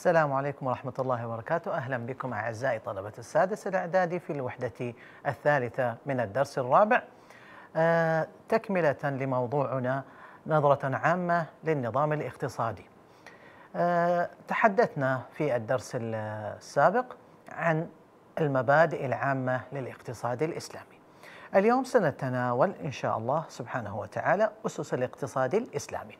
السلام عليكم ورحمة الله وبركاته أهلا بكم أعزائي طلبة السادس الإعدادي في الوحدة الثالثة من الدرس الرابع أه تكملة لموضوعنا نظرة عامة للنظام الاقتصادي أه تحدثنا في الدرس السابق عن المبادئ العامة للاقتصاد الإسلامي اليوم سنتناول إن شاء الله سبحانه وتعالى أسس الاقتصاد الإسلامي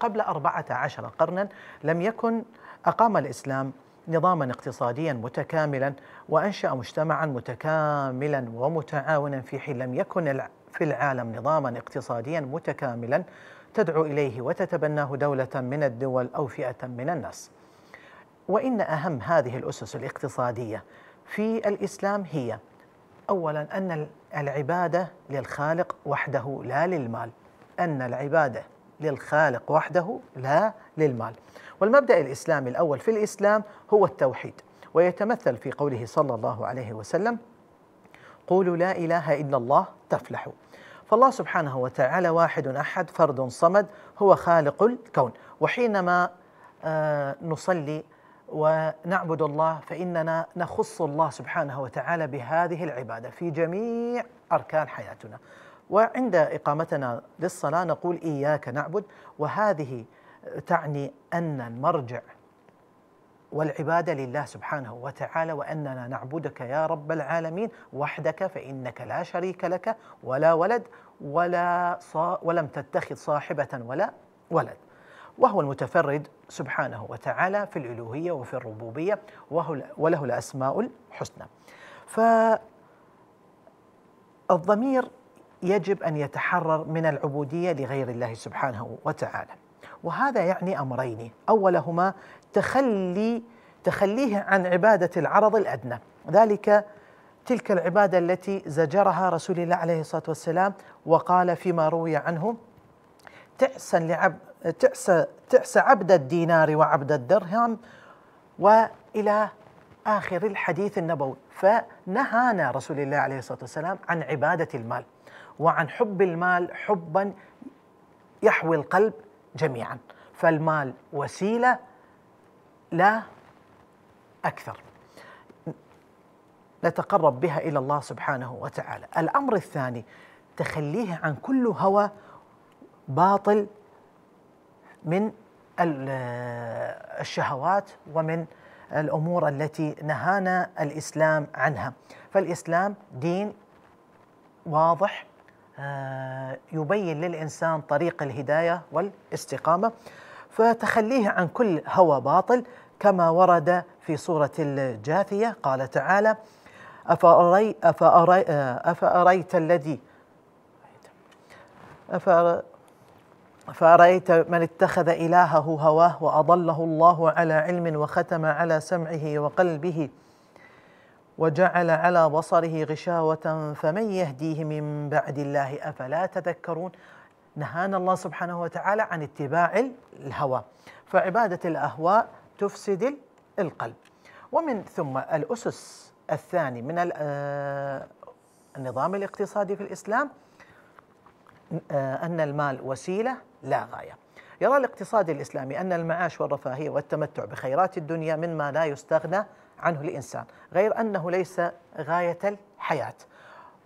قبل 14 قرنا لم يكن أقام الإسلام نظاما اقتصاديا متكاملا وأنشأ مجتمعا متكاملا ومتعاونا في حين لم يكن في العالم نظاما اقتصاديا متكاملا تدعو إليه وتتبناه دولة من الدول أو فئة من الناس وإن أهم هذه الأسس الاقتصادية في الإسلام هي أولا أن العبادة للخالق وحده لا للمال أن العبادة للخالق وحده لا للمال والمبدأ الإسلامي الأول في الإسلام هو التوحيد ويتمثل في قوله صلى الله عليه وسلم قولوا لا إله إلا الله تفلحوا فالله سبحانه وتعالى واحد أحد فرد صمد هو خالق الكون وحينما آه، نصلي ونعبد الله فإننا نخص الله سبحانه وتعالى بهذه العبادة في جميع أركان حياتنا وعند إقامتنا للصلاة نقول إياك نعبد وهذه تعني أن المرجع والعبادة لله سبحانه وتعالى وأننا نعبدك يا رب العالمين وحدك فإنك لا شريك لك ولا ولد ولا صا ولم تتخذ صاحبة ولا ولد وهو المتفرد سبحانه وتعالى في الألوهية وفي الربوبية وهو وله الأسماء الحسنى فالضمير يجب أن يتحرر من العبودية لغير الله سبحانه وتعالى وهذا يعني امرين اولهما تخلي تخليه عن عباده العرض الادنى ذلك تلك العباده التي زجرها رسول الله عليه الصلاه والسلام وقال فيما روي عنه تعسى لعبد تعسى تعسى عبد الدينار وعبد الدرهم والى اخر الحديث النبوي فنهانا رسول الله عليه الصلاه والسلام عن عباده المال وعن حب المال حبا يحوي القلب جميعا فالمال وسيله لا اكثر نتقرب بها الى الله سبحانه وتعالى الامر الثاني تخليه عن كل هوى باطل من الشهوات ومن الامور التي نهانا الاسلام عنها فالاسلام دين واضح آه، يبين للإنسان طريق الهداية والاستقامة فتخليه عن كل هوى باطل كما ورد في سورة الجاثية قال تعالى أفأري أفأري آه، أفأريت الذي أفأريت من اتخذ إلهه هواه وأضله الله على علم وختم على سمعه وقلبه وجعل على بصره غشاوة فمن يهديه من بعد الله أفلا تذكرون نهانا الله سبحانه وتعالى عن اتباع الهوى فعبادة الأهواء تفسد القلب ومن ثم الأسس الثاني من آه، النظام الاقتصادي في الإسلام آه، أن المال وسيلة لا غاية يرى الاقتصاد الإسلامي أن المعاش والرفاهية والتمتع بخيرات الدنيا مما لا يستغنى عنه الإنسان غير أنه ليس غاية الحياة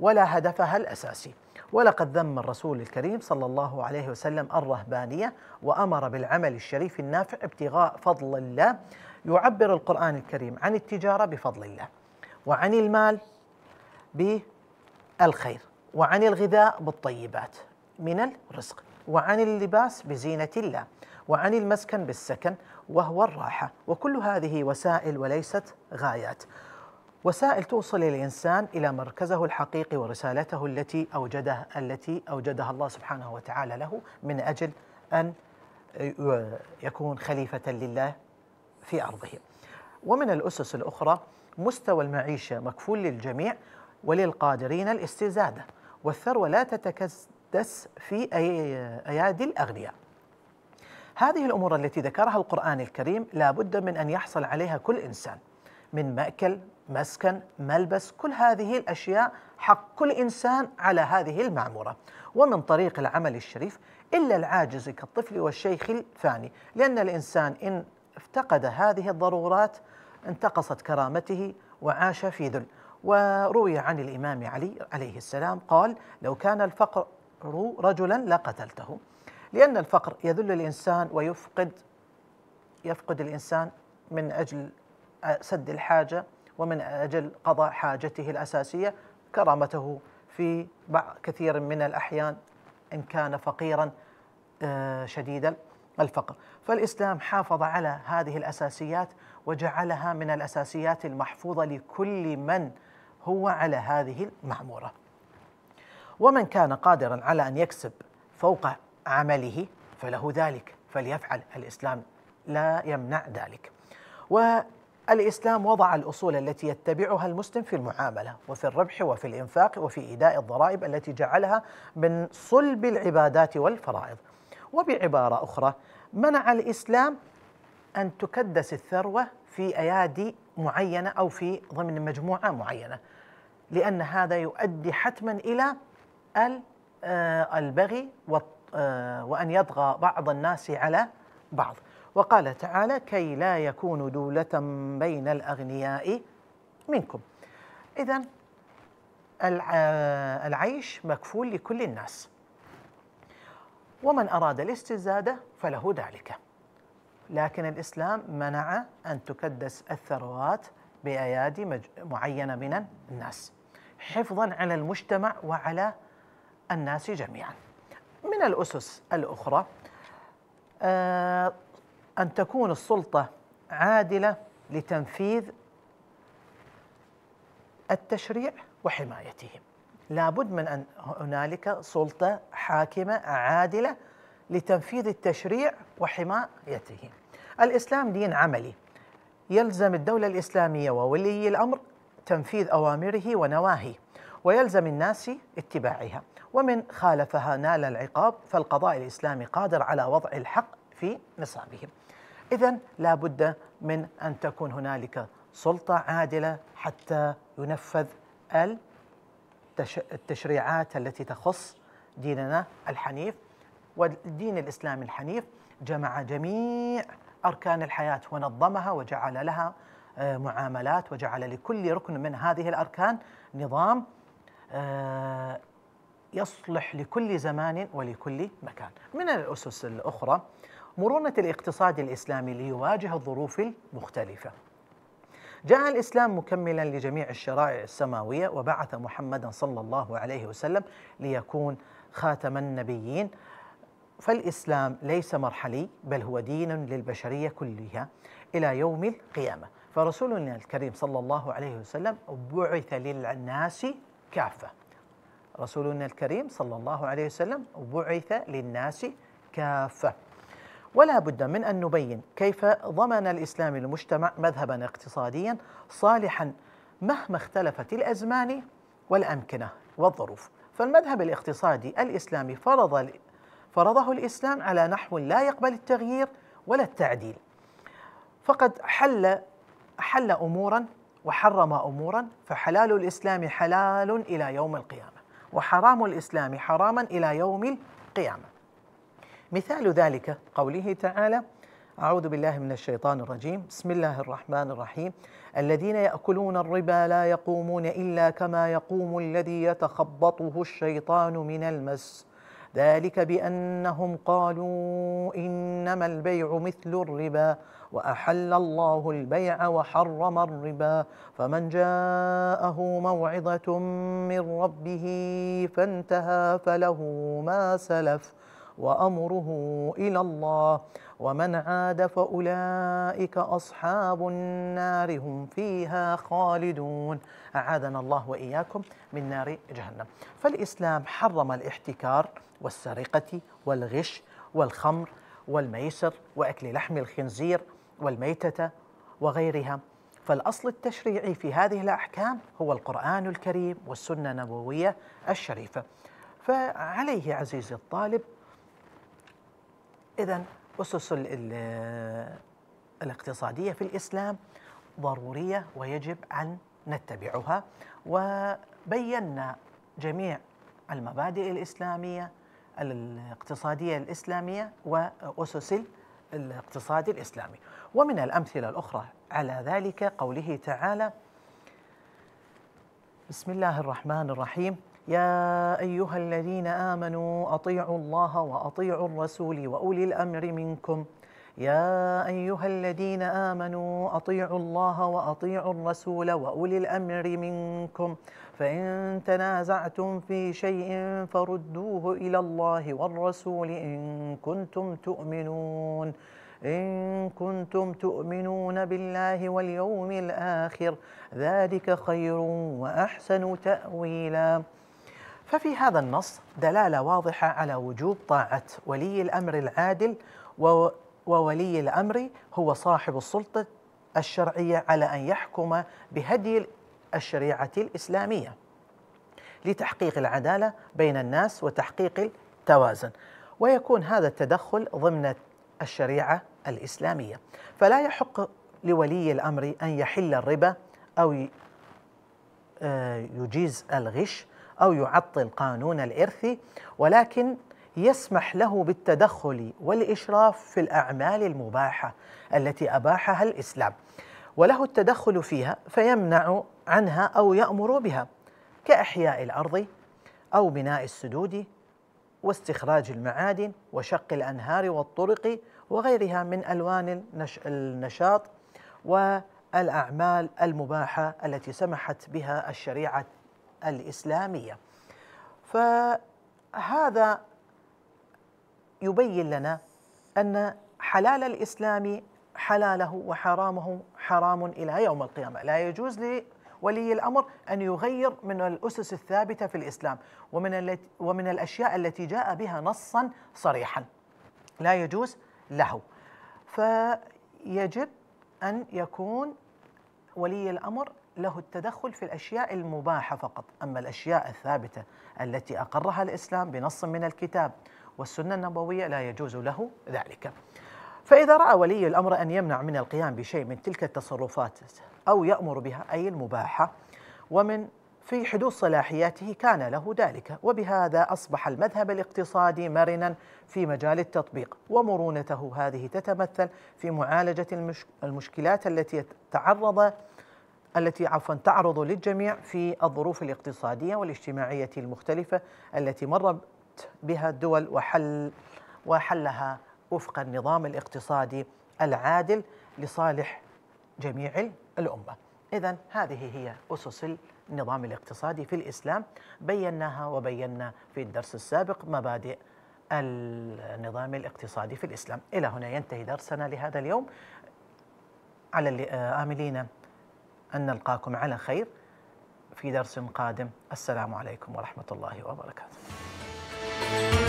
ولا هدفها الأساسي ولقد ذم الرسول الكريم صلى الله عليه وسلم الرهبانية وأمر بالعمل الشريف النافع ابتغاء فضل الله يعبر القرآن الكريم عن التجارة بفضل الله وعن المال بالخير وعن الغذاء بالطيبات من الرزق وعن اللباس بزينة الله وعن المسكن بالسكن وهو الراحة وكل هذه وسائل وليست غايات وسائل توصل الإنسان إلى مركزه الحقيقي ورسالته التي أوجدها التي أوجدها الله سبحانه وتعالى له من أجل أن يكون خليفة لله في أرضه ومن الأسس الأخرى مستوى المعيشة مكفول للجميع وللقادرين الاستزادة والثروة لا, المقدس في أيادي الأغنياء هذه الأمور التي ذكرها القرآن الكريم لا بد من أن يحصل عليها كل إنسان من مأكل مسكن ملبس كل هذه الأشياء حق كل إنسان على هذه المعمورة ومن طريق العمل الشريف إلا العاجز كالطفل والشيخ الفاني لأن الإنسان إن افتقد هذه الضرورات انتقصت كرامته وعاش في ذل وروي عن الإمام علي عليه السلام قال لو كان الفقر رجلا لقتلته لأن الفقر يذل الإنسان ويفقد يفقد الإنسان من أجل سد الحاجة ومن أجل قضاء حاجته الأساسية كرامته في كثير من الأحيان إن كان فقيرا آه، شديد الفقر فالإسلام حافظ على هذه الأساسيات وجعلها من الأساسيات المحفوظة لكل من هو على هذه المعمورة ومن كان قادرا على أن يكسب فوق عمله فله ذلك فليفعل الإسلام لا يمنع ذلك والإسلام وضع الأصول التي يتبعها المسلم في المعاملة وفي الربح وفي الإنفاق وفي إيداء الضرائب التي جعلها من صلب العبادات والفرائض وبعبارة أخرى منع الإسلام أن تكدس الثروة في أيادي معينة أو في ضمن مجموعة معينة لأن هذا يؤدي حتما إلى آه، البغي آه، وأن يطغى بعض الناس على بعض وقال تعالى كي لا يكون دولة بين الأغنياء منكم إذا آه، العيش مكفول لكل الناس ومن أراد الاستزادة فله ذلك لكن الإسلام منع أن تكدس الثروات بأيادي معينة من الناس حفظا على المجتمع وعلى الناس جميعا من الأسس الأخرى آه، أن تكون السلطة عادلة لتنفيذ التشريع وحمايته لابد من أن هنالك سلطة حاكمة عادلة لتنفيذ التشريع وحمايته الإسلام دين عملي يلزم الدولة الإسلامية وولي الأمر تنفيذ أوامره ونواهيه ويلزم الناس اتباعها ومن خالفها نال العقاب فالقضاء الإسلامي قادر على وضع الحق في نصابهم إذا لا بد من أن تكون هنالك سلطة عادلة حتى ينفذ التشريعات التي تخص ديننا الحنيف والدين الإسلامي الحنيف جمع جميع أركان الحياة ونظمها وجعل لها آه، معاملات وجعل لكل ركن من هذه الأركان نظام آه، يصلح لكل زمان ولكل مكان من الأسس الأخرى مرونة الاقتصاد الإسلامي ليواجه الظروف المختلفة جاء الإسلام مكملا لجميع الشرائع السماوية وبعث محمدا صلى الله عليه وسلم ليكون خاتم النبيين فالإسلام ليس مرحلي بل هو دين للبشرية كلها إلى يوم القيامة فرسولنا الكريم صلى الله عليه وسلم بعث للناس كافه رسولنا الكريم صلى الله عليه وسلم بعث للناس كافه ولا بد من ان نبين كيف ضمن الاسلام المجتمع مذهبا اقتصاديا صالحا مهما اختلفت الازمان والامكنه والظروف فالمذهب الاقتصادي الاسلامي فرض فرضه الاسلام على نحو لا يقبل التغيير ولا التعديل فقد حل حل امورا وحرم امورا فحلال الاسلام حلال الى يوم القيامه وحرام الإسلام حراما إلى يوم القيامة مثال ذلك قوله تعالى أعوذ بالله من الشيطان الرجيم بسم الله الرحمن الرحيم الذين يأكلون الربا لا يقومون إلا كما يقوم الذي يتخبطه الشيطان من المس ذلك بأنهم قالوا إنما البيع مثل الربا وأحل الله البيع وحرم الربا فمن جاءه موعظة من ربه فانتهى فله ما سلف ۖ وأمره إلى الله ومن عاد فأولئك أصحاب النار هم فيها خالدون أعاذنا الله وإياكم من نار جهنم فالإسلام حرم الاحتكار والسرقة والغش والخمر والميسر وأكل لحم الخنزير والميتة وغيرها فالأصل التشريعي في هذه الأحكام هو القرآن الكريم والسنة النبوية الشريفة فعليه عزيزي الطالب إذا أسس الاقتصادية في الإسلام ضرورية ويجب أن نتبعها وبينا جميع المبادئ الإسلامية الاقتصادية الإسلامية وأسس الاقتصاد الإسلامي ومن الأمثلة الأخرى على ذلك قوله تعالى بسم الله الرحمن الرحيم يا أيها الذين آمنوا أطيعوا الله وأطيعوا الرسول وأولي الأمر منكم يا أيها الذين آمنوا أطيعوا الله وأطيعوا الرسول وأولي الأمر منكم فإن تنازعتم في شيء فردوه إلى الله والرسول إن كنتم تؤمنون إن كنتم تؤمنون بالله واليوم الآخر ذلك خير وأحسن تأويلاً ففي هذا النص دلاله واضحه على وجوب طاعه ولي الامر العادل وولي الامر هو صاحب السلطه الشرعيه على ان يحكم بهدي الشريعه الاسلاميه لتحقيق العداله بين الناس وتحقيق التوازن ويكون هذا التدخل ضمن الشريعه الاسلاميه فلا يحق لولي الامر ان يحل الربا او آه، يجيز الغش أو يعطل قانون الإرث ولكن يسمح له بالتدخل والإشراف في الأعمال المباحة التي أباحها الإسلام وله التدخل فيها فيمنع عنها أو يأمر بها كإحياء الأرض أو بناء السدود واستخراج المعادن وشق الأنهار والطرق وغيرها من ألوان النشاط والأعمال المباحة التي سمحت بها الشريعة الإسلامية فهذا يبين لنا أن حلال الإسلام حلاله وحرامه حرام إلى يوم القيامة لا يجوز ولي الامر ان يغير من الاسس الثابته في الاسلام ومن ومن الاشياء التي جاء بها نصا صريحا لا يجوز له فيجب ان يكون ولي الامر له التدخل في الاشياء المباحه فقط، اما الاشياء الثابته التي اقرها الاسلام بنص من الكتاب والسنه النبويه لا يجوز له ذلك. فإذا رأى ولي الأمر أن يمنع من القيام بشيء من تلك التصرفات أو يأمر بها أي المباحة ومن في حدود صلاحياته كان له ذلك وبهذا أصبح المذهب الاقتصادي مرنا في مجال التطبيق ومرونته هذه تتمثل في معالجة المشكلات التي تعرض التي عفوا تعرض للجميع في الظروف الاقتصادية والاجتماعية المختلفة التي مرت بها الدول وحل وحلها وفق النظام الاقتصادي العادل لصالح جميع الأمة إذا هذه هي أسس النظام الاقتصادي في الإسلام بيناها وبينا في الدرس السابق مبادئ النظام الاقتصادي في الإسلام إلى هنا ينتهي درسنا لهذا اليوم على آه، آملين أن نلقاكم على خير في درس قادم السلام عليكم ورحمة الله وبركاته